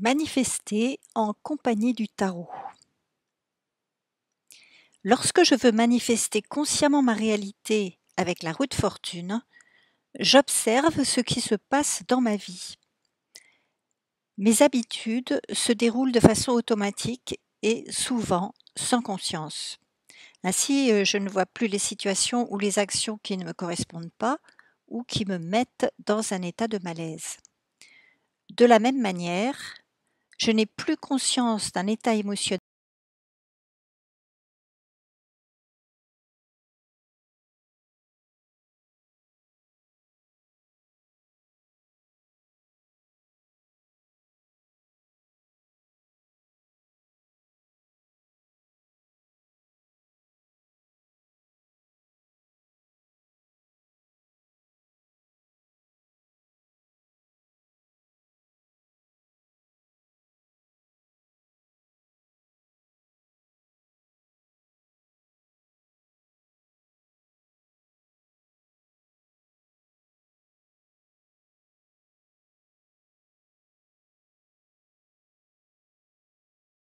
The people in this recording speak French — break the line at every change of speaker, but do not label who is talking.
Manifester en compagnie du tarot. Lorsque je veux manifester consciemment ma réalité avec la roue de fortune, j'observe ce qui se passe dans ma vie. Mes habitudes se déroulent de façon automatique et souvent sans conscience. Ainsi, euh, je ne vois plus les situations ou les actions qui ne me correspondent pas ou qui me mettent dans un état de malaise. De la même manière, je n'ai plus conscience d'un état émotionnel